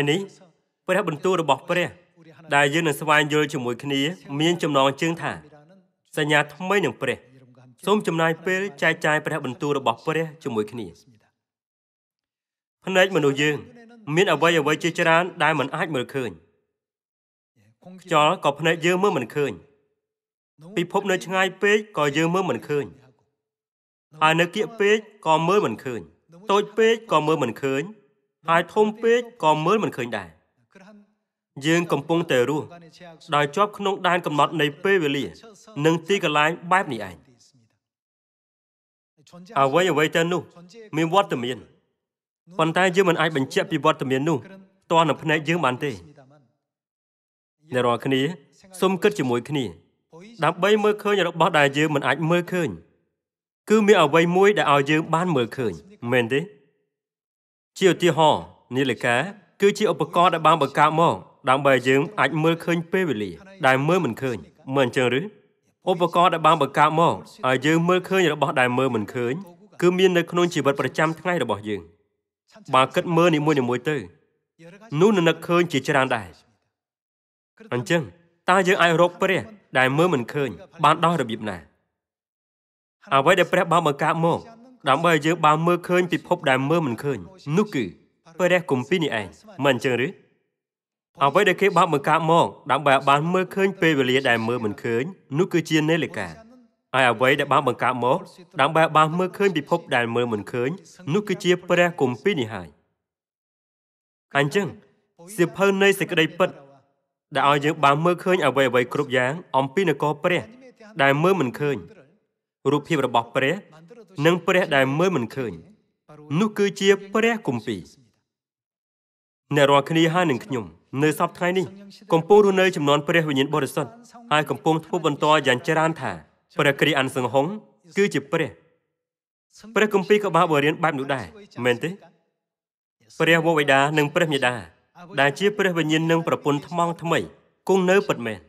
យនេះព្រះបន្ទូលរបស់ព្រះ ដែលយើងនឹងស្វែងយល់ជាមួយគ្នាមានចំណង ជើងថាសញ្ញាថ្មីនឹងព្រះសូមចំណាយពេលចែកចាយព្រះបន្ទូលរបស់ព្រះជាមួយគ្នាភ្នែកមនុស្សយើង មាន អ្វីអ្វីជាច្រើនដែលមិនអាចមើលឃើញខ្យល់ក៏ភ្នែកយើងមើលមិនឃើញពិភពនៅឆ្ងាយពេកក៏យើងមើលមិនឃើញហើយនៅគៀកពេកក៏មើលមិនឃើញតូចពេកក៏មើលមិនឃើញហើយធំពេកក៏មើលមិនឃើញដែរយើងកំពុងតែរស់ដោយជាប់ក្នុងដែនកំណត់នៃពេលវេលានិងទីកន្លែងបែបនេះឯងអ្វីអ្វីទាំងនោះ មានវត្តមានប៉ុន្តែយើងមិនអាចបញ្ជាក់ពីវត្តមាននោះផ្ទាល់នឹងភ្នែកយើងបានទេអ្នករាល់គ្នាសូមគិតជាមួយ គ្នាដើម្បីមើលឃើញរបស់ដែលយើងមិនអាចមើលឃើញគឺមានអ្វីមួយដែលឲ្យយើង បាន មើលឃើញមែនទេជាឧទាហរណ៍នាឡិកា គឺជាឧបករណ៍ដែលបានបង្កើតមកដើម្បីយើងអាចមើលឃើញពេលវេលាដែលមើលមិនឃើញមើលអញ្ចឹងឬឧបករណ៍ដែលបានបង្កើតមកឲ្យយើងមើលឃើញរបស់ដែលមើលមិនឃើញគឺមាននៅក្នុងជីវិតប្រចាំថ្ងៃរបស់យើងបើគិតមើលនីមួយៗទៅនោះនឹងនឹកឃើញជាច្រើនដែរអញ្ចឹងតើយើងអាចរកព្រះដែលមើលមិនឃើញ បានដោះរបៀបណា អ្វីដែលព្រះបានបង្កើតមកដើម្បីយើងបានមើលឃើញពិភពដែលមើលមិនឃើញនោះគឺព្រះគម្ពីរនេះឯងមិនអញ្ចឹងឬអ្វីដែលគេបានបង្កើតមកដើម្បីឲ្យបានមើលឃើញពេលវេលាដែលមើលមិនឃើញនោះគឺជានេលិកាហើយអ្វីដែលបានបង្កើតមកដើម្បីឲ្យបានមើលឃើញពិភពដែលមើលមិនឃើញនោះគឺជាព្រះគម្ពីរនេះហើយអញ្ចឹងសៀវភៅនៃសេចក្តីពិតដែលឲ្យយើងបានមើលឃើញអ្វីអ្វីគ្រប់យ៉ាង អំពីនគរព្រះដែលមើលមិនឃើញរូបភាពរបស់ព្រះនិងព្រះដែលមើលមិនឃើញនោះគឺជាព្រះគម្ពីរអ្នករាល់គ្នាហើយនឹងខ្ញុំនៅសប្តាហ៍នេះកំពុងរស់នៅចំនួនព្រះវិញ្ញាណបរិសុទ្ធហើយកំពុងធ្វើបន្តយ៉ាងច្រើនថាព្រះគ្រីស្ទអានសង្ហុងគឺជាព្រះព្រះគម្ពីរក៏បានបរៀនបែបនោះដែរមែនទេព្រះវរបិតានិងព្រះមេដាដែលជាព្រះវិញ្ញាណនិងប្រពន្ធថ្មងថ្មីគង់នៅពិតមែន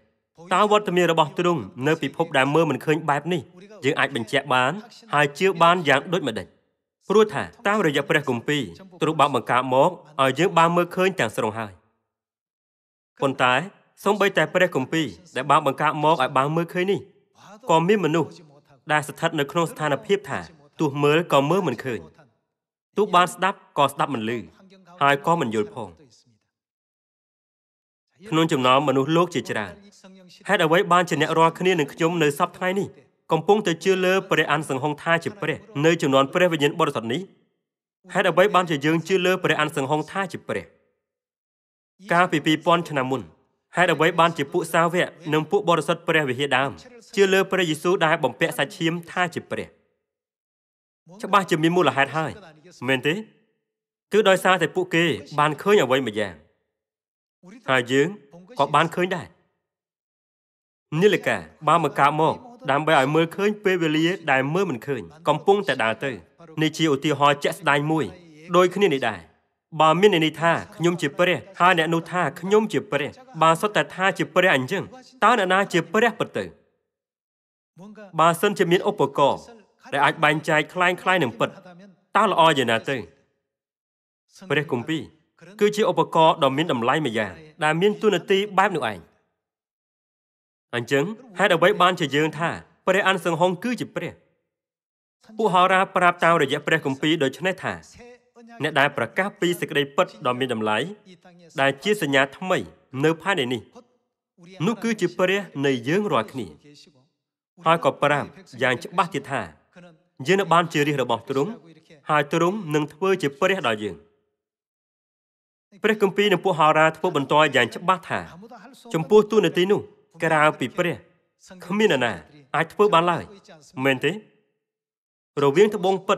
តើវត្តមានរបស់ទ្រង់នៅពិភពដែលមើលមិនឃើញបែបនេះយើងអាចបញ្ជាក់បាន ហើយជឿបានយ៉ាងដូចម្តេចព្រោះថាតាមរយៈព្រះគម្ពីរទ្រង់បានបង្កើតមកឲ្យយើងបានមើលឃើញទាំងស្រុងហើយប៉ុន្តែសូម្បីតែព្រះគម្ពីរដែលបានបង្កើតមកឲ្យបានមើលឃើញនេះ ក៏មានមនុស្សដែលស្ថិតនៅក្នុងស្ថានភាពថាទោះមើលក៏មើលមិនឃើញទោះបាន ស្ដាប់ក៏ស្ដាប់មិនឮហើយក៏មិនយល់ផងក្នុងចំណោមមនុស្សលោកជាច្រើនហេតុអ្វីបានជាអ្នករាល់គ្នានឹងខ្ញុំនៅសប្តាហ៍នេះកំពុងតែជឿលើព្រះអានសង្ហងថាជាព្រះនៅចំនួនព្រះវិញ្ញាណបរិសុទ្ធនេះហេតុអ្វីបានជាយើងជឿលើព្រះអានសង្ហងថាជាព្រះកាលពី2000ឆ្នាំមុនហេតុអ្វីបានជាពួកសាវកនិងពួកបរិសុទ្ធព្រះវិហារដើមជឿលើព្រះយេស៊ូវដែលបំពាក់សាច់ឈាមថាជាព្រះច្បាស់ជាមានមូលហេតុហើយមែនទេគឺដោយសារតែពួកគេបានឃើញអ្វីមួយយ៉ាងហើយយើងក៏បានឃើញដែរនាឡិកាបានមកកាប់មកដើម្បីឲ្យមើលឃើញពេលវេលាដែលមើលមិនឃើញកំពុងតែដើរទៅនេះជាឧទាហរណ៍ជាក់ស្ដែងមួយដូចគ្នានេះដែរបើមានន័យថាខ្ញុំជាព្រះហើយអ្នកនោះថាខ្ញុំជាព្រះបើសុទ្ធតែថាជាព្រះអញ្ចឹងតើអ្នកណាជាព្រះពិតទៅបើសិនជាមានឧបករណ៍ដែលអាចបែងចែកคล้ายคล้ายនឹងពិតតើល្អយ៉ាងណាទៅព្រះគម្ពីរគឺជាឧបករណ៍ដ៏មានតម្លៃមួយយ៉ាងដែលមានទូនាទីបែបនោះឯងអញ្ចឹងហេតុអ្វីបានជាយើងថាព្រះអានសង្ហងគឺជាព្រះ ពួកហោរាប្រាប់តាមរយៈព្រះគម្ពីរដូចនេះថាអ្នកដែលប្រកាសពីសេចក្តីពិតដ៏មានតម្លៃដែលជាសញ្ញាថ្មីនៅផែននេះនោះគឺជាព្រះនៃយើងរាល់គ្នាហើយក៏ប្រាប់យ៉ាងច្បាស់ទៀតថាយើងនៅបានជារាជរបស់ទ្រង់ហើយទ្រង់នឹងធ្វើជាព្រះដល់យើងព្រះគម្ពីរនឹងពួកហោរាធ្វើបន្តយ៉ាងច្បាស់ថាចំពោះទូនាទីនោះក្រៅពីព្រះគ្មាននរណាអាចធ្វើបានឡើយមែនទេរវាងត្បូងពិត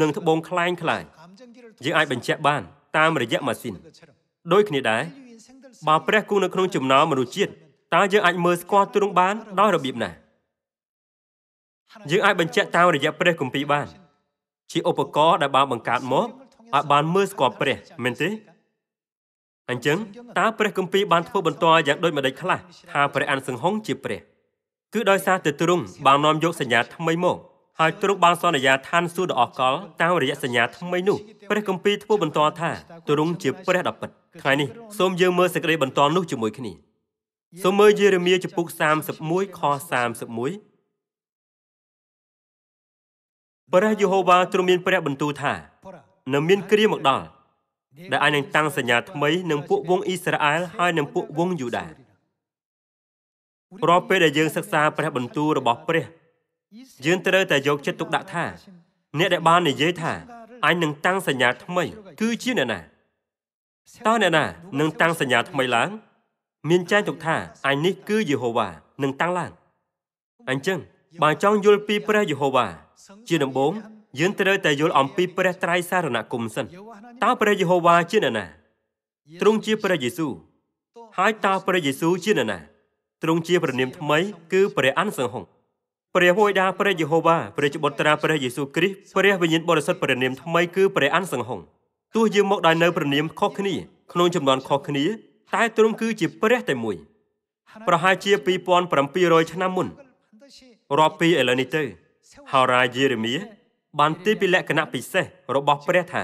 និងត្បូងខ្លែងខ្លាយយើងអាចបញ្ជាក់បាន តាមរយៈម៉ាស៊ីនដូចគ្នាដែរបើព្រះគង់នៅក្នុងចំណោមមនុស្សជាតិតើយើងអាចមើលស្គាល់ទ្រង់បានដោយរបៀបណាយើងអាចបញ្ជាក់តាមរយៈព្រះគម្ពីរបានជាឧបករណ៍ដែលបានបង្កើតមកឲ្យបានមើលស្គាល់ព្រះមែនទេអញ្ចឹងតើព្រះគម្ពីរបានធ្វើបន្តយ៉ាងដូចម្តេចខ្លះថាព្រះអានសង្ហុងជាព្រះគឺដោយសារតែទ្រង់បាននាំយកសញ្ញាថ្មីមកហើយទ្រង់បានសន្យាឋានសួគ៌ដ៏អកលតាមរយៈសញ្ញាថ្មីនោះព្រះគម្ពីរធ្វើបន្តថាទ្រង់ជាព្រះដ៏ពិតថ្ងៃនេះសូមយើងមើលសេចក្តីបន្តនោះជាមួយគ្នាសូមមើលយេរេមៀជំពូក31ខ31ព្រះយេហូវ៉ាទ្រង់មានព្រះបន្ទូលថានៅមានគ្រាមកដល់ដែលអាចនឹងតាំងសញ្ញាថ្មីនឹងពួកវងអ៊ីស្រាអែលហើយនឹងពួកវងយូដារាល់ពេលដែលយើងសិក្សាព្រះបន្ទូលរបស់ព្រះយើងត្រូវតែយកចិត្តទុកដាក់ថាអ្នកដែលបាននិយាយថាអញនឹងតាំងសញ្ញាថ្មីគឺជាអ្នកណាតើអ្នកណានឹងតាំងសញ្ញាថ្មីឡើង មានចែងទុកថាអញនេះគឺយេហូវ៉ានឹងតាំងឡើងអញ្ចឹងបើចង់យល់ពីព្រះយេហូវ៉ាជាដំបូងយើងត្រូវតែយល់អំពីព្រះត្រៃសារណគមសិនតើព្រះយេហូវ៉ាជានរណាទ្រង់ជាព្រះយេស៊ូវហើយតើព្រះយេស៊ូវជានរណាទ្រង់ជាព្រះនាមថ្មីគឺព្រះអានសង្ហុងព្រះហួយដាព្រះយេហូវ៉ាព្រះច្បុត្រាព្រះយេស៊ូវគ្រីស្ទព្រះវិញ្ញាណបរិសុទ្ធព្រះនាមថ្មីគឺព្រះអានសង្ហុងទោះយើងមកដល់នៅព្រះនាម ខុសគ្នាក្នុងចំនួនខុសគ្នាតែទ្រង់គឺជាព្រះតែមួយប្រហែលជា2700ឆ្នាំមុនរាប់ពីឥឡូវនេះទៅហោរ៉ាយេរេមៀបានទីពីលក្ខណៈពិសេសរបស់ ព្រះ ថា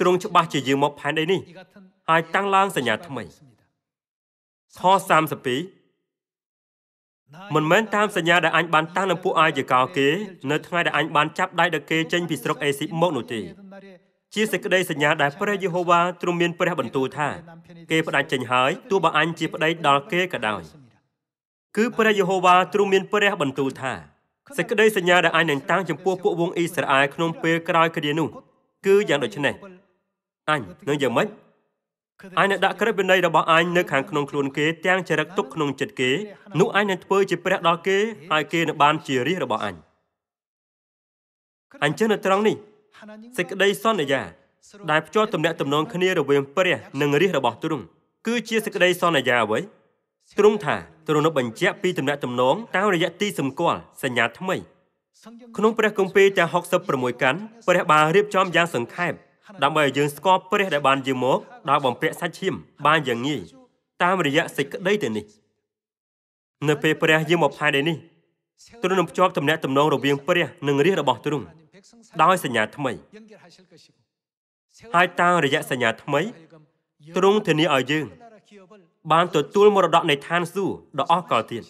ទ្រង់ច្បាស់ជាយើងមកផែនដីនេះហើយតាំងឡើងសញ្ញាថ្មីខ32មិនមែនតាមសញ្ញាដែលអញបានតាំងនឹងពួកអាយកោគេនៅថ្ងៃដែលអញបានចាប់ដៃដល់គេចេញពីស្រុកអេស៊ីបមកនោះទេជាសេចក្តីសញ្ញាដែលព្រះយេហូវ៉ាទ្រង់មានព្រះបន្ទូលថាគេផ្ដាច់ចេញហើយទោះបើអញជាប្តីដល់គេក៏ដោយគឺព្រះយេហូវ៉ាទ្រង់មានព្រះបន្ទូលថាសេចក្តីសញ្ញាដែលអាចនឹងតាំងចំពោះពួកវងអ៊ីស្រាអែលក្នុងពេលក្រោយគ្រានោះគឺយ៉ាងដូចនេះអញនឹងយ៉ាងម៉េចអញនឹងដាក់ក្រឹត្យវិន័យរបស់អញនៅខាងក្នុងខ្លួនគេ ទាំងចរិតទុកក្នុងចិត្តគេនោះអញនឹងធ្វើជាព្រះដល់គេហើយគេនឹងបានជារាជរបស់អញអញ្ចឹងនៅត្រង់នេះសេចក្តីសន្យាដែលភ្ជាប់ទំនាក់ទំនងគ្នារវាងព្រះនិងរាជរបស់ទ្រង់គឺជាសេចក្តីសន្យាអ្វីទ្រង់ថាទ្រង់នឹងបញ្ជាក់ពីដំណាក់ដំណងតាមរយៈទីសម្គាល់សញ្ញាថ្មីក្នុងព្រះគម្ពីរទាំង66កាន់ព្រះបានរៀបចំយ៉ាងសង្ខេបដើម្បីឲ្យយើងស្គាល់ព្រះដែលបានយាមកដោយបំពាក់សាច់ឈាមបានយ៉ាងងាយតាមរយៈសេចក្តីទៅនេះនៅពេលព្រះយាមមកផែននេះទ្រង់នឹងភ្ជាប់ដំណាក់ដំណងរវាងព្រះនិងរាជរបស់ទ្រង់ដោយសញ្ញាថ្មីហើយតាមរយៈសញ្ញាថ្មី ទ្រង់ធានាឲ្យយើងបានទទួលមរតកនៃឋានសួគ៌ដ៏អស្ចារ្យទៀត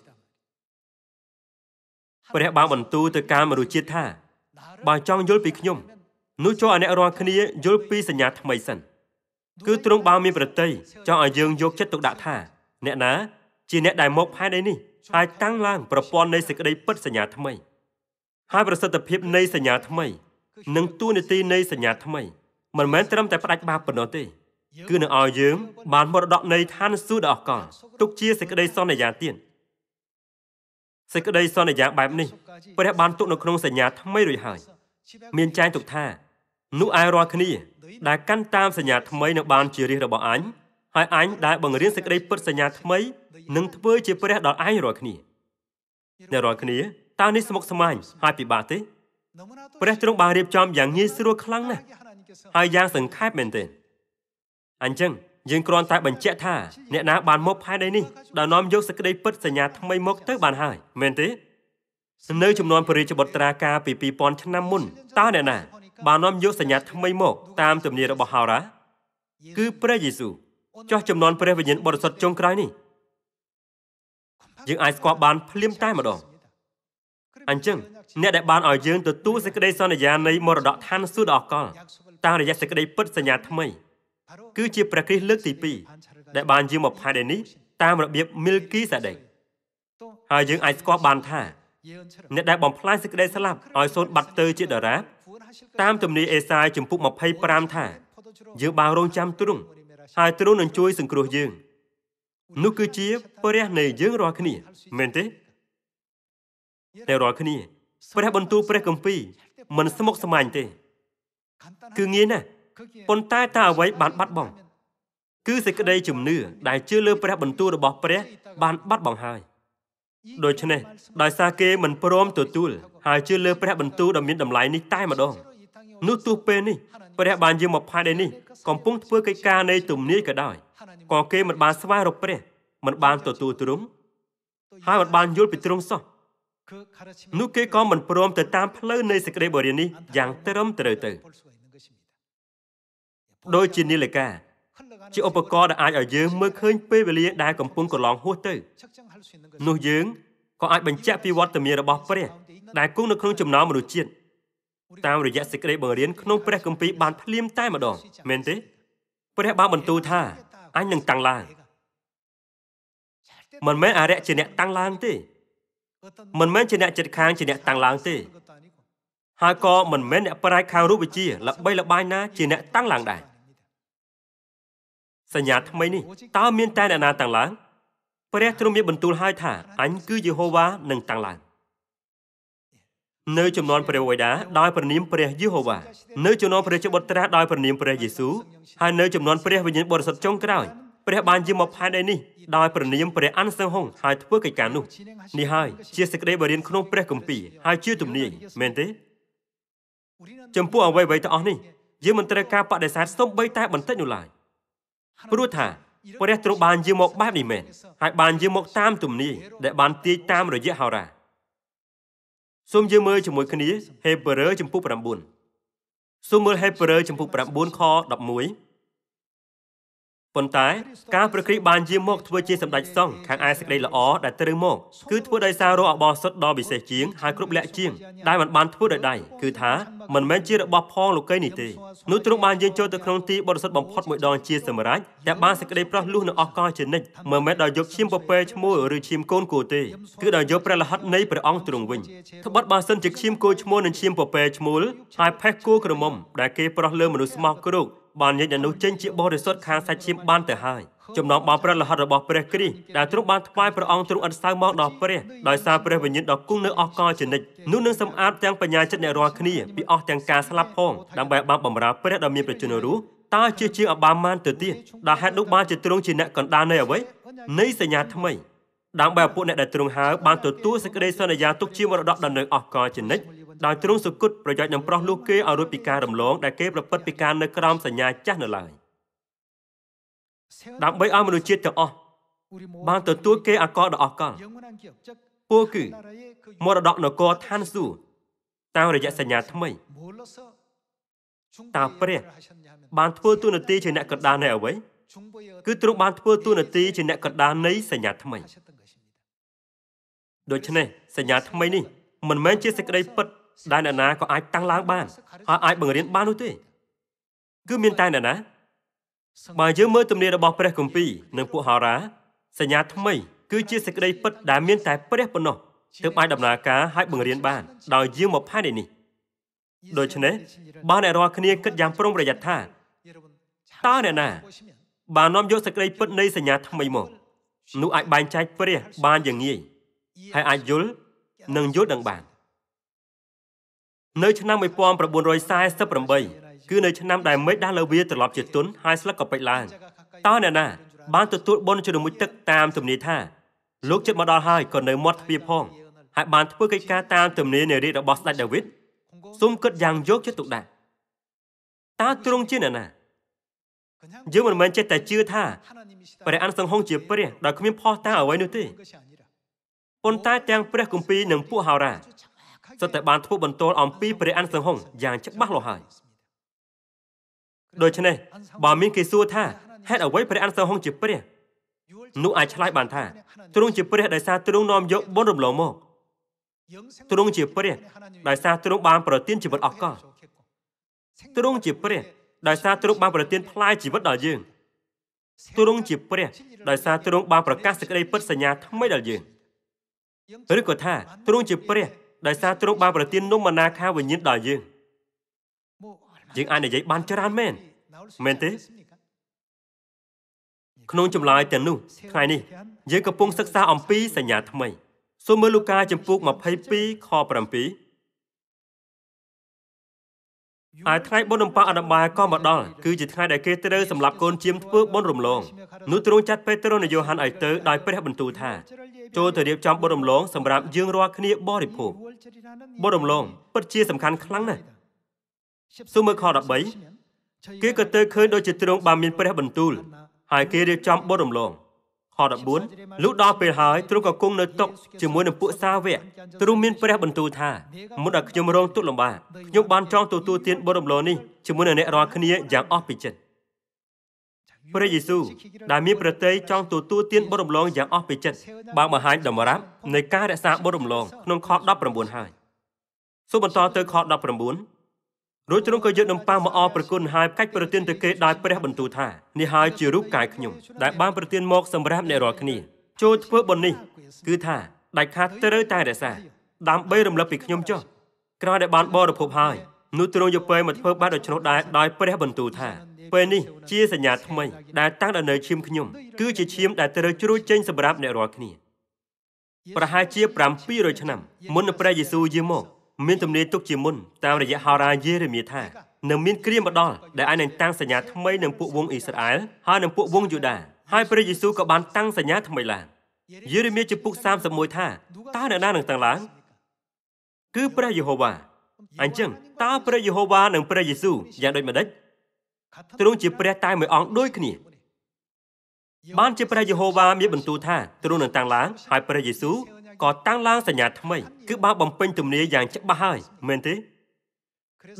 ព្រះបានបន្ទូលទៅកាលមនុស្សជាតិថាបើចង់យល់ពីខ្ញុំនោះចូលឲ្យអ្នករាល់គ្នាយល់ពីសញ្ញាថ្មីសិនគឺទ្រង់បានមានប្រតិយចង់ឲ្យយើងយកចិត្តទុកដាក់ថាអ្នកណាជាអ្នកដែលមក ផែនដីនេះហើយតាំងឡើងប្រព័ន្ធនៃសេចក្តីពិតសញ្ញាថ្មីហើយប្រសិទ្ធភាពនៃសញ្ញាថ្មីនិងទួលនីតិនៃសញ្ញាថ្មីមិនមែនត្រឹមតែផ្ដាច់បាបប៉ុណ្ណោះទេគឺនឹងឲ្យយើងបានមរតកនៃឋានសួគ៌ដ៏អស្ចារ្យទុកជាសេចក្តីសន្យាទៀតសេចក្តីសន្យាបែបនេះព្រះបានទុកនៅក្នុងសញ្ញា ថ្មីរួចហើយមានចែងទុកថានោះឯរាល់គ្នាដែលកាន់តាមសញ្ញាថ្មីនៅបានជារាជរបស់អញហើយអញដែលបង្រៀនសេចក្តីពិតសញ្ញាថ្មីនឹងធ្វើជាព្រះដល់ឯងរាល់គ្នាអ្នករាល់គ្នាតើនេះស្មុគស្មាញហើយពិបាកទេព្រះទ្រង់បានរៀបចំយ៉ាងងាយស្រួលខ្លាំងណាស់ហើយយ៉ាងសង្ខេបមែនទេអញ្ចឹងយើងគ្រាន់តែបញ្ជាក់ថាអ្នកណាបានមក ផែនដីនេះដោយនាំយកសេចក្តីពិតសញ្ញាថ្មីមកទៅបានហើយមែនទេនៅចំនួនព្រះរាជបុត្រាការពី2000ឆ្នាំមុនតើអ្នកណា បាននាំយកសញ្ញាថ្មីមក តាមទំនៀមរបស់ហោរា គឺព្រះយេស៊ូវចោះចំនួនព្រះវិញ្ញាណបរិសុទ្ធចុងក្រោយនេះយើងអាចស្គាល់បាន ភ្លាមតែម្ដងអញ្ចឹងអ្នកដែលបានឲ្យយើងទទួលសេចក្តីសន្យានៃមរតកឋានសួគ៌ដ៏អកលតាមរយៈសេចក្តីពិតសញ្ញាថ្មីគឺជាព្រះគ្រីស្ទលើកទី2ដែលបានយាងមកផែនដីនេះតាមរបៀបមីលគីសាដេកហើយយើងអាចស្គាល់បានថា អ្នកដែលបំផ្លាញសេចក្តីស្លាប់ឲ្យសូន្យបាត់ទៅជាដរាបតាមទំនាយអេសាយចំពុក25ថា យើងបានរងចាំទ្រង់ហើយទ្រង់នឹងជួយសង្គ្រោះយើងនោះគឺជាព្រះនៃយើងរាល់គ្នាមែនទេតែរាល់គ្នាព្រះបន្ទូលព្រះគម្ពីរមិនស្មុគស្មាញទេ គឺងាយណាស់ប៉ុន្តែតើអ្វីបានបាត់បង់គឺសេចក្តីជំនឿដែលជឿលើព្រះបន្ទូលរបស់ព្រះ បានបាត់បង់ហើយដូច្នេះដោយសារគេមិនព្រមទទួលហើយជឿលើព្រះបន្ទូលដ៏មានតម្លៃនេះតែម្ដង នោះទោះពេលនេះព្រះបានយាងមកផែនដីនេះកំពុងធ្វើកិច្ចការនៃទំនាយក៏ដោយក៏គេមិនបានស្វែងរកព្រះមិនបាន ទទួលទ្រង់ហើយមិនបានយល់ពីទ្រង់សោះនោះគេក៏មិនព្រមទៅតាមផ្លូវនៃសេចក្តីបរិញ្ញានេះយ៉ាងត្រឹមត្រូវទៅដូចជានាឡិកាជាឧបករណ៍ដែលអាចឲ្យយើងមើលឃើញពេលវេលាដែលកំពុងកន្លងហួសទៅនោះយើងក៏អាចបញ្ជាក់ពីវត្តមានរបស់ព្រះ ដែលគង់នៅក្នុងចំណោមមនុស្សជាតិតាមរយៈសេចក្តីបង្រៀនក្នុងព្រះគម្ពីរបានភ្លាមតែម្ដងមែនទេព្រះបានបន្ទូលថាអញនឹងតាំងឡើងមិនមែនអរិយជាអ្នកតាំងឡើងទេមិនមែនជាអ្នកចិត្តខាងជាអ្នកតាំងឡើងទេហើយក៏មិនមែនអ្នកប្រាជ្ញខាងរូបវិទ្យាល្បីល្បាញណាជាអ្នកតាំងឡើងដែរសញ្ញាថ្មីនេះតើមានតែអ្នកណាតាំងឡើងព្រះទ្រង់មានបន្ទូលឲ្យថាអញគឺយេហូវ៉ានឹងតាំងឡើងនៅចំនួនព្រះវេដាដោយព្រះនាមព្រះយេហូវ៉ានៅចំនួនព្រះជាបុត្រាដោយព្រះនាមព្រះយេស៊ូហើយនៅចំនួនព្រះវិញ្ញាណបរិសុទ្ធចុងក្រោយព្រះបានយាងមកផែនដីនេះដោយព្រះនាមព្រះអានសឹងហុងហើយធ្វើកិច្ចការនោះនេះហើយជាសេចក្តីបរិញ្ញាណក្នុងព្រះគម្ពីរហើយជាទំនាញមែនទេចំពោះអ្វីៗទាំងអស់នេះយើងមិនត្រូវការបដិសេធសូម្បីតែបន្តិចនោះឡើយព្រោះថា ព្រះទ្រង់បានយាងមកបែបនេះមែនហើយបានយាងមកតាមទំនាយដែលបានទាយតាមរយៈហោរាសូមយើងមើលជាមួយគ្នាហេព្រើរចំពុក9សូមមើលហេព្រើរចំពុក9ខ11ប៉ុន្តែការប្រគ្រីបានយាមមកធ្វើជាសម្ដេចសង្ឃខាងឯសេចក្តីល្អដែលត្រូវមកគឺធ្វើដោយសាររោអបោសុទ្ធដ៏ពិសេសជាងហើយគ្រប់លក្ខជាងដែលមិនបានធ្វើដោយដៃគឺថាមិនមែនជារបស់ផងលោកីនេះទេនោះទ្រង់បានយាងចូលទៅក្នុងទីបរិសុទ្ធបំផុតមួយដងជាសម្រេចតែបានសេចក្តីប្រោះលុះនៅអកលជានិច្ចមិនមែនដោយយកឈាមពពែឈ្មោះឬឈាមកូនគោទេគឺដោយយកព្រះលហិតនៃព្រះអង្គទ្រង់វិញត្បិតបើសិនជាឈាមគោឈ្មោះនិងឈាមពពែឈ្មោះហើយផេះគោក្រមុំដែលគេប្រោះលើមនុស្សស្មោះគ្រោកបានញែកអ្នកនោះចេញជាបរិសុទ្ធខាងសាច់ឈាមបានទៅហើយចំណងបងប្រិតរហិតរបស់ព្រះគ្រីស្ទដែលទ្រង់បានថ្វាយព្រះអង្គទ្រង់អិនសៅមកដល់ព្រះដោយសារព្រះវិញ្ញាណដ៏គង់នៅអស់កលជានិច្ចនោះនឹងសម្អាតទាំងបញ្ញាចិត្តអ្នករាល់គ្នាពីអស់ទាំងការស្លាប់ផងដើម្បីបានបម្រើព្រះដ៏មានប្រជញ្ញរੂតើជាជាងអបាមានទៅទៀតដល់ហេតុនោះបានជាទ្រង់ជាអ្នកកណ្ដាលនៃអ្វីនៃសញ្ញាថ្មីដើម្បីឲ្យពួកអ្នកដែលទ្រង់ហៅបានទទួលសេចក្តីសន្យាទុកជាមរតកដ៏នៅអស់កលជានិច្ចដោយទ្រង់សុគតប្រយោជន៍នឹងប្រុសលុះគេឲ្យរួចពីការរំលងដែលគេប្រព្រឹត្តពីការនៅក្រោមសញ្ញាចាស់នៅឡើយដើម្បីឲ្យមនុស្សជាតិទាំងអស់បានទទួលគេអាករដ៏អស្ចារ្យពួកគឺមរតកនគរឋានសួគ៌តាមរយៈសញ្ញាថ្មីតាព្រះបានធ្វើទូនាទីជាអ្នកកណ្ដាលនៃអ្វីគឺទ្រង់បានធ្វើទូនាទីជាអ្នកកណ្ដាលនៃសញ្ញាថ្មីដូច្នេះសញ្ញាថ្មីនេះមិនមែនជាសេចក្តីពិតដែលអ្នកណាក៏អាចតាំងឡើង បានហើយអាចបង្រៀនបាននោះទេ គឺមានតែអ្នកណាបើយើងមើលទំនៀមរបស់ព្រះគម្ពីរនិងពួកហោរាសញ្ញាថ្មីគឺជាសេចក្តីពិតដែលមានតែព្រះប៉ុណ្ណោះទើបអាចដំណើរការឲ្យបង្រៀនបាន ដោយយាងមកផែននេះដូច្នេះបើអ្នករាល់គ្នាគិតយ៉ាងប្រុងប្រយ័ត្នថាតើអ្នកណា បាននាំយកសេចក្តីពិតនៃសញ្ញាថ្មីមកនោះអាចបែងចែកព្រះបានយ៉ាងងាយហើយអាចយល់និងយល់ដឹងបាននៅឆ្នាំ1948គឺនៅឆ្នាំដែលមេឃដាស់លើវាត្រឡប់ជាទុនហើយស្លឹកក៏ពេចឡើងតើអ្នកណាបានទទួលបុណ្យជាមួយទឹកតាម ទំនាយថាលោកចិត្តមកដល់ហើយក៏នៅមាត់ទ្វារផងហើយបានធ្វើកិច្ចការតាមទំនាយនៃរាជរបស់ស្ដេចដាវីតសូមគិតយ៉ាងយកចិត្តទុកដាក់តើទ្រង់ជាអ្នកណាយើងមិនមែនចេះតែជឿថាព្រះអង្គសង្ហុងជាព្រះដោយគ្មានផុសតាអ្វីនោះទេប៉ុន្តែទាំងព្រះគម្ពីរនិងពួកហោរាសុទ្ធតែបានធ្វើបន្ទោលអំពីព្រះអានសង្ហុងយ៉ាងច្បាស់លាស់ហើយដូច្នេះបើមានគេសួរថា ហេតុអ្វីព្រះអានសង្ហុងជាព្រះនោះអាចឆ្លើយបានថាទ្រង់ជាព្រះដោយសារទ្រង់នាំយកបុណ្យរំលងមកទ្រង់ជាព្រះដោយសារទ្រង់បាន ប្រទានជីវិតអស់កលទ្រង់ជាព្រះដោយសារទ្រង់បានប្រទានផ្លែជីវិតដល់យើងទ្រង់ជាព្រះដោយសារទ្រង់បានប្រកាសសេចក្តីពិតសញ្ញាថ្មីដល់យើងឬក៏ថាទ្រង់ជាព្រះដោយសារទ្រង់បានប្រទាននំមណាខាវិញ្ញាណដល់យើងយើងអាចនិយាយបានច្រើនមែនមែនទេក្នុងចម្លើយទាំងនោះថ្ងៃនេះយើងកំពុងសិក្សាអំពីសញ្ញាថ្មីសូមមើលលូកាចំពុក22ខ7អាថ្ងៃបុណ្យបំផាអដបាលក៏មកដល់គឺជាថ្ងៃដែលគេត្រូវសម្រាប់កូនជាមធ្វើបុណ្យរំលងនោះទ្រង់ចាត់ពេត្រុសនិងយ៉ូហានឲ្យទៅដោយព្រះបន្ទូលថាចូលទៅរៀបចំបុត្រំឡងសម្រាប់យើងរាល់គ្នាបរិភោគបុត្រំឡងពិតជាសំខាន់ខ្លាំងណាស់សូមមើលខ13គេក៏ទៅឃើញដូចជាទ្រង់បានមានព្រះបន្ទូលហើយគេរៀបចំបុត្រំឡងខ14លុះដល់ពេលហើយទ្រង់ក៏គង់នៅទុកជាមួយនឹងពួកសាវកទ្រង់មានព្រះបន្ទូលថាមុនដល់ខ្ញុំរងទុក្ខលំបាកខ្ញុំបានចង់ទទួលទានបុត្រំឡងនេះជាមួយនឹងអ្នករាល់គ្នាយ៉ាងអស់ពីចិត្តព្រះយេស៊ូវដែលមានប្រតិយចង់ទទួលទានបុត្ររំលងយ៉ាងអស់ពីចិត្តបានបង្ហាញតម្រាប់នៃការរក្សាបុត្ររំលងក្នុងខ19ហើយសូមបន្តទៅខ19រួចទ្រង់ក៏យកនំប៉័ងមកអរប្រគុណហើយកាច់ប្រទានទៅគេដោយព្រះបន្ទូលថានេះហើយជារូបកាយខ្ញុំដែលបានប្រទានមកសម្រាប់អ្នករាល់គ្នាចូលធ្វើបុណ្យនេះ គឺថាដាច់ខាតត្រូវតែរក្សាដើម្បីរំលឹកពីខ្ញុំចុះក្រោយដែលបានបរិភោគហើយនោះទ្រង់យកពេលមកធ្វើបាតដូច្នោះដែរដោយព្រះ បន្ទូលថាពេលនេះជាសញ្ញាថ្មីដែលតាំងដល់នៅឈាមខ្ញុំគឺជាឈាម ដែលត្រូវជ្រួចចេញសម្រាប់អ្នករាល់គ្នាប្រហែលជា700ឆ្នាំមុនព្រះយេស៊ូវយាងមកមានទំនាយទុកជាមុនតាមរយៈហោរាយេរេមៀថានឹងមានគ្រាមកដល់ដែលអាចនឹងតាំងសញ្ញាថ្មីនឹងពួកវងអ៊ីស្រាអែលហើយនឹងពួកវងយូដាហើយព្រះយេស៊ូវក៏បានតាំងសញ្ញាថ្មីឡើងយេរេមៀជាពុក31ថាតើអ្នកណានឹងតាំងឡើងគឺព្រះយេហូវ៉ាអញ្ចឹងតើព្រះយេហូវ៉ានិងព្រះយេស៊ូវយ៉ាងដូចម្ដេចទ្រង់ជាព្រះតែមួយអង្គដូចគ្នាបានជាព្រះយេហូវ៉ាមានបន្ទូលថាទ្រង់នឹងតាំងឡើងហើយព្រះយេស៊ូវក៏តាំងឡើងសញ្ញាថ្មី គឺបានបំពេញទំនាយយ៉ាងច្បាស់ហើយមែនទេ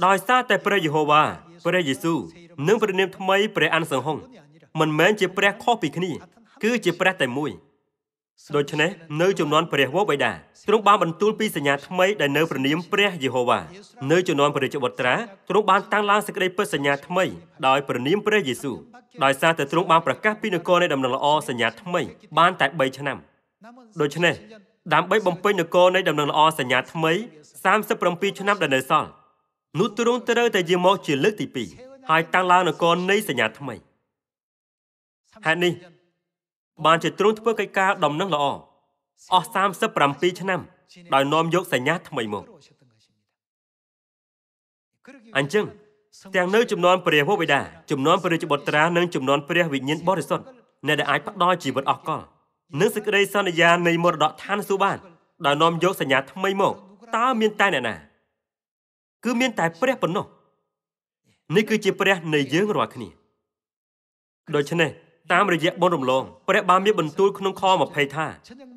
ដោយសារតែព្រះយេហូវ៉ាព្រះយេស៊ូវនិងព្រះនាមថ្មីព្រះអានសង្ហុងមិនមែនជាព្រះខុសពីគ្នាគឺជាព្រះតែមួយដូច្នេះនៅជំនាន់ព្រះវរបិតាទ្រង់បានបន្ទូលពីសញ្ញាថ្មីដែលនៅព្រះនាមព្រះយេហូវ៉ានៅជំនាន់ព្រះរាជបុត្រាទ្រង់បានតាំងឡើងសេចក្តីពិតសញ្ញាថ្មីដោយព្រះនាមព្រះយេស៊ូវដោយសារតែទ្រង់បានប្រកាសពីនគរនៃដំណឹងល្អសញ្ញាថ្មី បានតែ3ឆ្នាំដូច្នេះដើម្បីបំពេញនគរនៃដំណឹងល្អសញ្ញាថ្មី37ឆ្នាំដែលនៅសល់នោះទ្រង់ត្រូវតែយាងមក ជាលើកទី2ហើយតាំងឡើងនគរនៃសញ្ញាថ្មីហេតុនេះបានជាទ្រង់ធ្វើកិច្ចការដំណឹងល្អអស់37ឆ្នាំ ដោយនាំយកសញ្ញាថ្មីមកអញ្ចឹងទាំងនៅចំនួនព្រះវរបិតាចំនួនព្រះរាជបុត្រានិងចំនួនព្រះវិញ្ញាណបរិសុទ្ធអ្នកដែលអាចផ្ដល់ជីវិតអស់កលនិងសេចក្តីសន្យានៃមរតកឋានសួគ៌បានដោយនាំយកសញ្ញាថ្មីមកតើមានតែអ្នកណា គឺមានតែព្រះប៉ុណ្ណោះនេះគឺជាព្រះនៃយើងរាល់គ្នាដូច្នេះតាមរយៈបុណ្យរំលងព្រះបានមានបន្ទូលក្នុងខ20ថា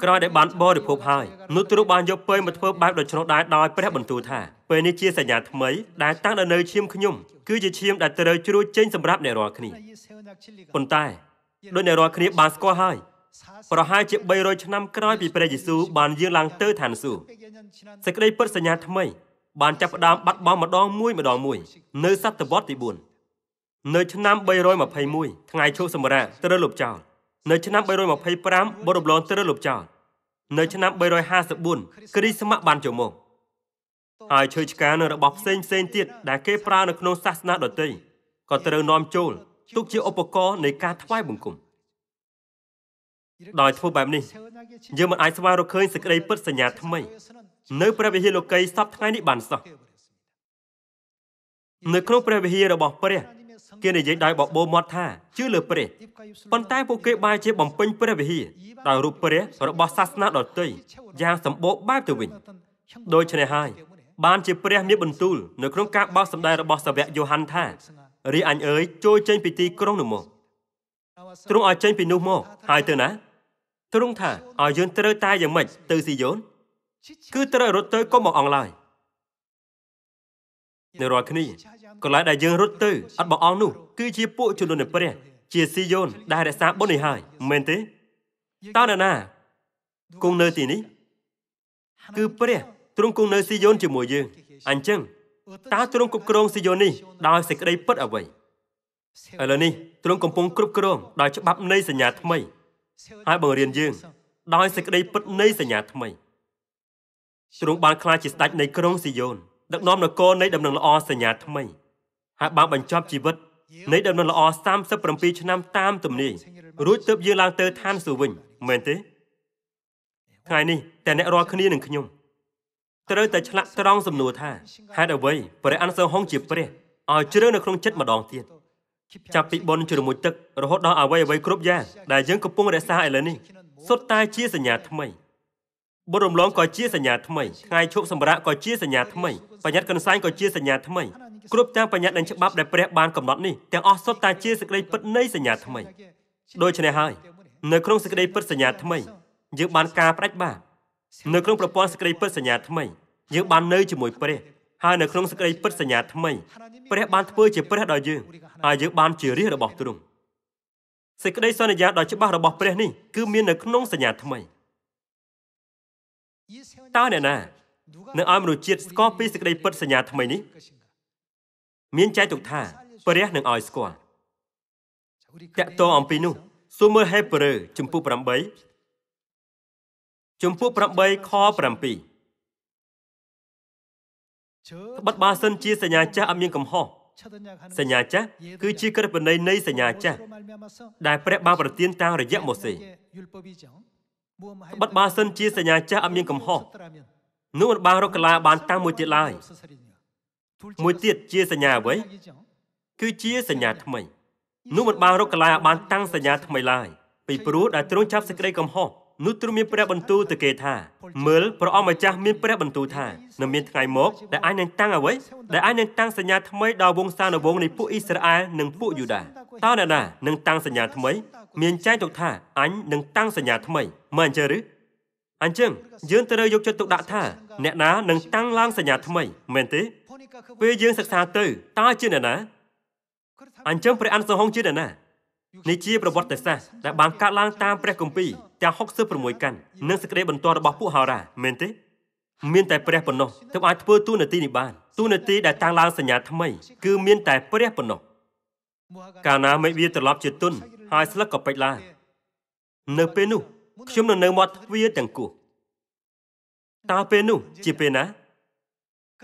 ក្រោយដែលបានបរិភោគហើយនោះទ្រង់បានយកពែងមកធ្វើបែបដូច្នោះដែរដោយព្រះបន្ទូលថាពេលនេះជាសញ្ញាថ្មីដែល តាំងនៅឈាមខ្ញុំគឺជាឈាមដែលត្រូវជ្រួចចេញសម្រាប់អ្នករាល់គ្នាប៉ុន្តែដោយអ្នករាល់គ្នាបានស្គាល់ហើយប្រហែលជា300ឆ្នាំក្រោយពីព្រះយេស៊ូវបានយាងឡើងទៅឋានសួគ៌សេចក្តីពិតសញ្ញាថ្មីបានចាប់ផ្ដើមបាត់បង់ម្ដងមួយម្ដងមួយនៅសតវត្សទី4នៅឆ្នាំ321ថ្ងៃឈូសម្រាត្រូវលុបចោលនៅឆ្នាំ325បុរំលងត្រូវលុបចោលនៅឆ្នាំ354គ្រីស្ម័កបានចូលមកហើយឈើឆ្កានៅរបស់ផ្សេងផ្សេងទៀតដែលគេប្រើនៅក្នុងសាសនាដទៃក៏ត្រូវនាំចូល ទុកជាឧបករណ៍នៃការថ្វាយបង្គំដោយធ្វើបែបនេះយើងមិនអាចស្វែងរកឃើញសេចក្តីពិតសញ្ញាថ្មី នៅព្រះវិហារលោកីសពថ្ងៃនេះបានសោះនៅក្នុងព្រះវិហាររបស់ ព្រះគេនិយាយដោយបបោមាត់ថាជឿលើព្រះប៉ុន្តែពួកគេបែរជាបំពេញព្រះវិហារដោយរូបព្រះរបស់សាសនាដទៃយ៉ាងសម្បូរបែបទៅវិញដូច្នេះហើយបានជាព្រះមានបន្ទូលនៅក្នុងការបោះសម្ដែងរបស់សាវកយ៉ូហាន់ថារីអញអើយចូលចេញ ពីទីក្រុងនោះមកទ្រង់ឲ្យចេញពីនោះមកហើយទៅណាទ្រង់ថាឲ្យយើងត្រូវតែយ៉ាងម៉េចទៅស៊ីយ៉ូនគឺត្រូវរត់ទៅកុំមកអង្ឡើយនៅរាល់គ្នាកន្លែងដែលយើងរត់ទៅអត់បងអង្គនោះគឺជាពួកជំនុំនៃព្រះ ជាស៊ីយ៉ូនដែលរក្សាបុណ្យនេះហើយមែនទេតើអ្នកណាគង់នៅទីនេះគឺព្រះទ្រង់គង់នៅស៊ីយ៉ូនជាមួយយើងអញ្ចឹងតើទ្រង់គ្រប់គ្រងស៊ីយ៉ូននេះដោយសេចក្តីពិតអ្វីឥឡូវនេះទ្រង់កំពុងគ្រប់គ្រងដោយច្បាប់នៃសញ្ញាថ្មីហើយបង្រៀនយើងដោយសេចក្តីពិតនៃសញ្ញាថ្មីទ្រង់បានក្លាយជាស្ដេចនៃក្រុងស៊ីយ៉ូនដឹកនាំនគរនៃដំណឹងល្អសញ្ញាថ្មីហើយបានបញ្ចប់ជីវិតនៃដំណើរល្អ37ឆ្នាំ តាមទំនាយរួចទើបយើងឡើងទៅឋានសួគ៌វិញមែនទេថ្ងៃនេះតែអ្នករាល់គ្នានឹងខ្ញុំត្រូវតែឆ្លាក់ត្រង់សំណួរថាហេតុអ្វីព្រះអានសើហុងជាព្រះឲ្យជ្រើនៅក្នុងចិត្តម្ដងទៀតចាប់ពីបុណ្យជ្រមុជទឹករហូតដល់អ្វីអ្វីគ្រប់យ៉ាងដែលយើងកំពុងរក្សាឥឡូវនេះសុទ្ធតែជាសញ្ញាថ្មីបុណ្យរំលងក៏ជាសញ្ញាថ្មីថ្ងៃឈប់សម្រាកក៏ជាសញ្ញាថ្មីបញ្ញត្តិកន្សែងក៏ជាសញ្ញាថ្មីគ្រប់ទាំងបញ្ញត្តិនិងច្បាប់ដែលព្រះបានកំណត់នេះទាំងអស់សុទ្ធតែជាសេចក្តីពិតនៃសញ្ញាថ្មីដូច្នេះហើយ នៅក្នុងសេចក្តីពិតសញ្ញាថ្មីយើងបានការផ្ដាច់បាបនៅក្នុងប្រព័ន្ធសេចក្តីពិតសញ្ញាថ្មីយើងបាននៅជាមួយព្រះហើយនៅក្នុងសេចក្តីពិតសញ្ញាថ្មីព្រះបានធ្វើជាព្រះដល់យើងហើយយើងបាន ជារាជរបស់ទ្រង់សេចក្តីសន្យាដ៏ច្បាស់របស់ព្រះនេះគឺមាននៅក្នុងសញ្ញាថ្មីតើអ្នកណានឹងឲ្យមនុស្សជាតិស្គាល់ពីសេចក្តីពិតសញ្ញាថ្មីនេះមានចែងទុកថាព្រះនឹងឲ្យស្គាល់តកតអំពីនោះសូមមើលហេព្រើរជំពូក8ជំពូក8ខ7ត្បិតបើសិនជាសញ្ញាចាស់អត់មានកំហុសសញ្ញាចាស់គឺជាក្រឹត្យវិន័យនៃសញ្ញាចាស់ដែលព្រះបានប្រទានតាមរយៈម៉ូសេត្បិតបើសិនជាសញ្ញាចាស់អត់មានកំហុសនោះបានរកកលាបានតាំងមួយទៀតឡើយមួយទៀតជាសញ្ញាអ្វីគឺជាសញ្ញាថ្មីនោះមិនបានរកកន្លែងឲ្យបានតាំងសញ្ញាថ្មីឡើយពីព្រោះដែលទ្រង់ចាប់សេចក្តីកំហុសនោះទ្រង់មានព្រះ បន្ទូលទៅគេថាមើលព្រះអង្គម្ចាស់មានព្រះបន្ទូលថានៅមានថ្ងៃមក ដែលអញនឹងតាំងអ្វីដែលអញនឹងតាំងសញ្ញាថ្មីដល់វង្សានុវង្សនៃពួកអ៊ីស្រាអែលនិងពួកយូដាតើអ្នកណានឹងតាំងសញ្ញាថ្មី មានចែងទុកថាអញនឹងតាំងសញ្ញាថ្មីមើលអញ្ចឹងឬអញ្ចឹងយើងត្រូវយកចិត្តទុកដាក់ថាអ្នកណានឹងតាំងឡើងសញ្ញាថ្មីមែនទេពេលយើងសិក្សាទៅតើជាអ្នកណា អញ្ចឹងព្រះអានសហុងជាអ្នកណានេះជាប្រវត្តិសាស្ត្រដែលបានកាត់ឡើងតាម ព្រះគម្ពីរទាំង66កាន់និងសេចក្តីបន្ទាល់របស់ពួកហោរាមែនទេមានតែព្រះប៉ុណ្ណោះទើបអាចធ្វើទូនាទីនេះបាន ទូនាទីដែលតាំងឡើងសញ្ញាថ្មី គឺមានតែព្រះប៉ុណ្ណោះកាលណាមេ វាត្រឡប់ជាទុនហើយស្លឹកក៏ពេចឡើងនៅពេលនោះខ្ញុំនៅនៅមាត់ទ្វារទាំងគោះតើពេលនោះជាពេលណា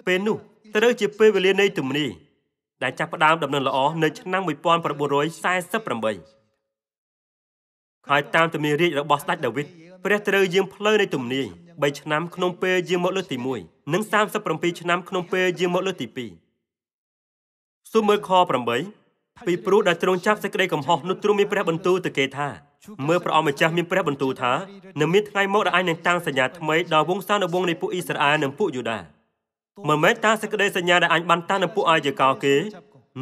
ពេលនោះត្រូវជាពេលវេលានៃទំនីដែលចាប់ផ្ដើម ដំណើរល្អនៅឆ្នាំ1948ហើយតាមទំនាយរាជរបស់ស្ដេចដាវីតព្រះត្រូវយាង ផ្លូវនៃទំនាយ3ឆ្នាំ ក្នុងពេលយាងមកលើកទី1និង37ឆ្នាំក្នុងពេលយាងមកលើកទី2សូមមើលខ8ពីព្រោះដែលទ្រង់ចាប់សេចក្តីកំហុសនោះទ្រង់មានព្រះបន្ទូលទៅគេថាមើលព្រះអង្គម្ចាស់មានព្រះបន្ទូលថានឹងមានថ្ងៃមកដែលអាចនឹងតាំងសញ្ញាថ្មីដល់វង្សានុវង្សនៃពួកអ៊ីស្រាអែលនិងពួកយូដាមិនមែនតាសេចក្តីសញ្ញាដែលអញបានតាំងនៅពួកអាយកោគេ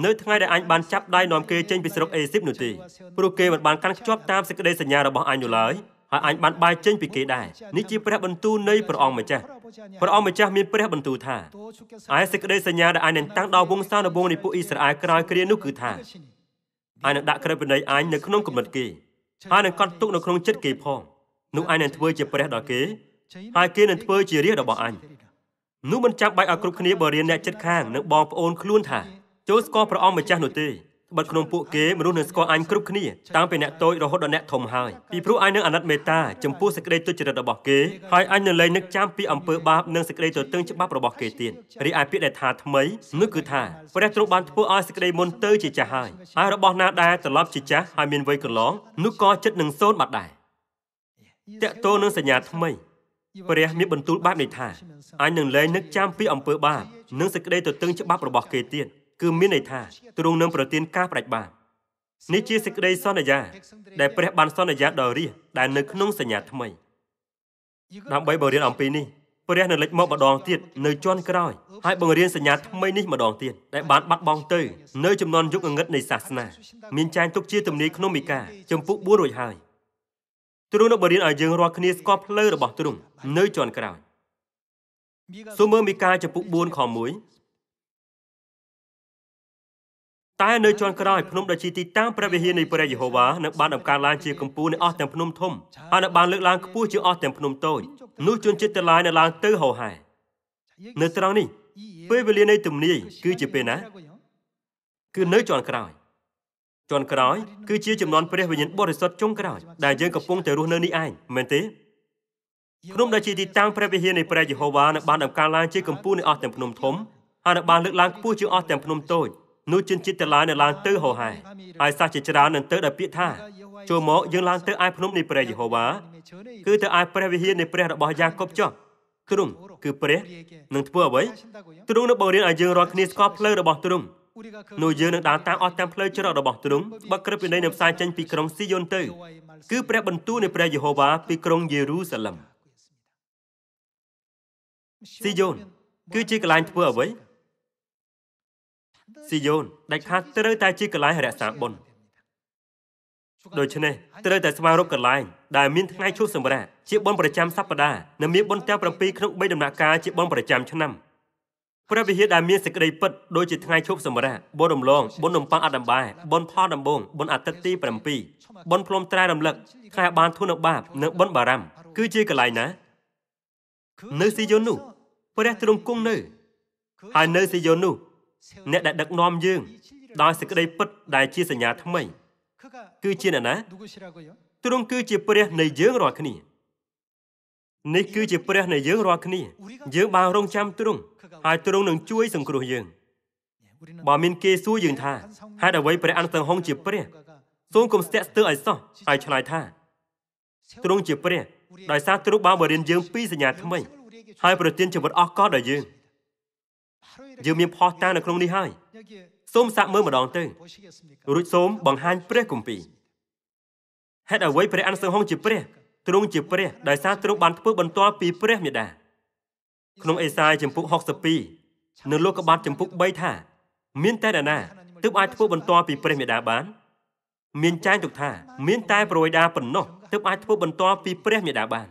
នៅថ្ងៃដែលអញបានចាប់ដៃនាំគេចេញពីស្រុកអេស៊ីបនោះទេព្រោះគេមិនបានកាន់ខ្ជាប់តាមសេចក្តីសញ្ញារបស់អញនោះឡើយហើយអញបានបាយចេញពីគេដែរនេះជាព្រះបន្ទូលនៃព្រះអង្គម្ចាស់ព្រះអង្គម្ចាស់មានព្រះបន្ទូលថាឯសេចក្តីសញ្ញាដែលអញនឹងតាំងដល់វង្សានុវង្សនៃពួកអ៊ីស្រាអែលក្រោយគ្រានោះគឺថាអញនឹងដាក់ក្រឹតវិន័យអញនៅក្នុងគំនិតគេហើយនឹងកត់ទុកនៅក្នុងចិត្តគេផងនោះអញនឹងធ្វើជាព្រះដល់គេហើយគេនឹងធ្វើជារាជរបស់អញនោះមិនចាំបាច់ឲ្យគ្រប់គ្នាបរៀនអ្នកចិត្តខាងនិងបងប្អូនខ្លួនថាចូលស្គាល់ព្រះអង្គម្ចាស់នោះទេបាត់ក្នុងពួកគេមនុស្សនឹងស្គាល់អញគ្រប់គ្នាតាំងពីអ្នកតូចរហូតដល់អ្នកធំហើយពីព្រោះអញនឹងអាណិតមេត្តាចំពោះសេចក្តីទុច្ចរិតរបស់គេហើយអញនឹងលែងនឹកចាំពីអំពើបាបនិងសេចក្តីទទឹងច្បាប់របស់គេទៀតរីឯពាក្យដែលថាថ្មីនោះគឺថាព្រះទ្រង់បានធ្វើឲ្យសេចក្តីមុនទៅជាចាស់ហើយហើយរបស់ណាដែលត្រឡប់ជាចាស់ហើយមានវ័យកន្លងនោះក៏ចិត្តនឹងសូន្យបាត់ដែរតកតោនឹងសញ្ញាថ្មីព្រះមានបន្ទូលបែបនេះថាអញនឹងលែងនឹកចាំពីអំពើបាបនិងសេចក្តីទទឹងច្បាប់របស់ គេទៀតគឺមានន័យថាទ្រង់នឹងប្រទានការប្រាច់បាបនេះជាសេចក្តីសន្យាដែលព្រះបានសន្យាដល់រាជដែលនៅក្នុងសញ្ញាថ្មីដើម្បីបរៀនអំពីនេះព្រះនៅលេចមកម្ដងទៀតនៅជាន់ក្រោយហើយបង្រៀនសញ្ញាថ្មីនេះម្ដងទៀតដែលបានបាត់បង់ទៅនៅចំនួនយុគងងឹតនៃសាសនាមានចែងទុកជាទំនាយក្នុងមីកាចំពុក4រួចហើយទ្រង់នឹងបរៀនឲ្យយើងរាល់គ្នាស្គាល់ផ្លូវរបស់ទ្រង់នៅជាន់ក្រោយសូមមើលមីកាចំពុក4ខ1តែនៅជាន់ក្រោយភ្នំដ៏ជាទីតាំងព្រះវិហារនៃព្រះយេហូវ៉ានឹងបានដំកើងឡើងជាកំពូលនៃអស់ទាំងភ្នំធំហើយនឹងបានលើកឡើងខ្ពស់ជាអស់ទាំងភ្នំតូចនោះជនជាតិទាំងឡាយនៅឡើងទៅហោហែនៅត្រង់នេះពេលវេលានៃ ទំនាយគឺជាពេលណា គឺនៅជាន់ក្រោយជន់ក្រោយគឺជាចំនួនព្រះវិញ្ញាណបរិសុទ្ធចុងក្រោយដែលយើងកំពុងតែរស់នៅនេះឯងមែនទេភ្នំដែលជាទីតាំងព្រះវិហារនៃព្រះយេហូវ៉ានៅបានដំកើងឡើងជាកំពូលនៃអស់ទាំងភ្នំធំហើយនៅបានលើកឡើងខ្ពស់ជាងអស់ទាំងភ្នំតូចនោះជនជាតិទាំងឡាយនៅឡើងទៅហោហែហើយសះជាច្រើននឹងទៅដល់ពាក្យថាចូលមកយើងឡើងទៅឯភ្នំនៃព្រះយេហូវ៉ាគឺទៅឯព្រះវិហារនៃព្រះរបស់យ៉ាកុបចុះទ្រង់គឺព្រះនឹងធ្វើអ្វីទ្រង់នឹងបង្រៀនឲ្យយើងរាល់គ្នាស្គាល់ផ្លូវរបស់ទ្រង់នោះយើងនឹងដើរតាមអស់តាមផ្លូវច្រករបស់ទ្រង់បើក្រឹបពីនៃនឹងផ្សាយចេញពីក្រុងស៊ីយ៉ុនទៅគឺព្រះបន្ទូលនៃព្រះយេហូវ៉ាពីក្រុងយេរូសាឡិមស៊ីយ៉ុនគឺជាកន្លែងធ្វើអ្វីស៊ីយ៉ុនដាច់ខាតត្រូវតែជាកន្លែងរក្សាបុណ្យដូច្នេះត្រូវតែស្វែងរកកន្លែងដែលមានថ្ងៃឈប់សម្រាកជាបុណ្យប្រចាំសប្តាហ៍និងមានបុណ្យទាំង7ក្នុង3ដំណាក់កាលជាបុណ្យប្រចាំឆ្នាំ។ព្រះវិហារដែលមានសេចក្តីពិតដូចជាថ្ងៃឈប់សម្រាកបុណ្យរំលងបុណ្យនំប៉័ងអត់ដំបែបុណ្យផលដំបងបុណ្យអាទិត្យទី7បុណ្យភ្លុំត្រែរំលឹកថ្ងៃបានធូរនៅបាបនិងបុណ្យបារម្ភគឺជាកន្លែងណានៅស៊ីយ៉ូននោះព្រះទ្រង់គង់នៅ ហើយនៅស៊ីយ៉ូននោះអ្នកដែលដឹកនាំយើងដោយសេចក្តីពិតដែលជាសញ្ញាថ្មី គឺជាអ្នកណាទ្រង់គឺជាព្រះនៃយើងរាល់គ្នានេះគឺជាព្រះនៃយើងរាល់គ្នាយើងបានរងចាំទ្រង់ហើយទ្រង់នឹងជួយសង្គ្រោះយើងបើមានគេសួរយើងថាហេតុអ្វីព្រះអង្គសង្ហុងជាព្រះសូមគុំស្ទាក់ស្ទើរឲ្យសោះហើយឆ្លើយថាទ្រង់ជាព្រះដោយសារទ្រង់បានបរៀនយើងពីសញ្ញាថ្មីហើយប្រទានជីវិតអស់កលដល់យើងយើងមានផោះតាំងនៅក្នុងនេះហើយសូមសាកមើលម្ដងទៅរួចសូមបង្ហាញព្រះគម្ពីរហេតុអ្វីព្រះអង្គសង្ហុងជាព្រះទ្រង់ជាព្រះដោយសារទ្រង់បានធ្វើបន្ទាល់ពីព្រះមេដាក្នុងអេសាយចំពុក62នៅលោកកបាត់ចំពុក3ថា មានតែអ្នកណាទើបអាចធ្វើបន្ទាល់ពីព្រះមេដាបានមានចែងទុកថា មានតែប្រវយដាប៉ុណ្ណោះទើបអាចធ្វើបន្ទាល់ពីព្រះមេដាបាន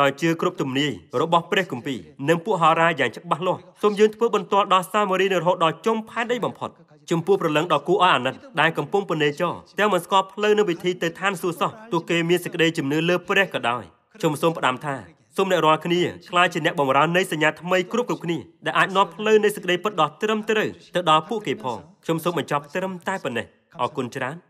ដោយជឿគ្រប់ទំនាយរបស់ព្រះគម្ពីរនិងពួកហោរាយ៉ាងច្បាស់លាស់សូមយើងធ្វើបន្ទាល់ដល់សាម៉ូរីនៅរហូតដល់ចុងផែនដីបំផុតចំពោះប្រលឹងដ៏គួរឲ្យអាណិតដែលកំពុងពនេចរទាំងមិនស្គាល់ផ្លូវនៅវិធីទៅឋានសួគ៌សោះទោះគេមានសេចក្តីជំនឿលើព្រះក៏ដោយខ្ញុំសូមផ្ដាំថាសូមអ្នករាល់គ្នាក្លាយជាអ្នកបម្រើនៃសញ្ញាថ្មីគ្រប់គ្រប់គ្នាដែលអាចនាំផ្លូវនៃសេចក្តីពិតដ៏ត្រឹមត្រូវទៅដល់ពួកគេផងខ្ញុំសូមបញ្ចប់ត្រឹមតែប៉ុណ្ណេះអរគុណច្រើន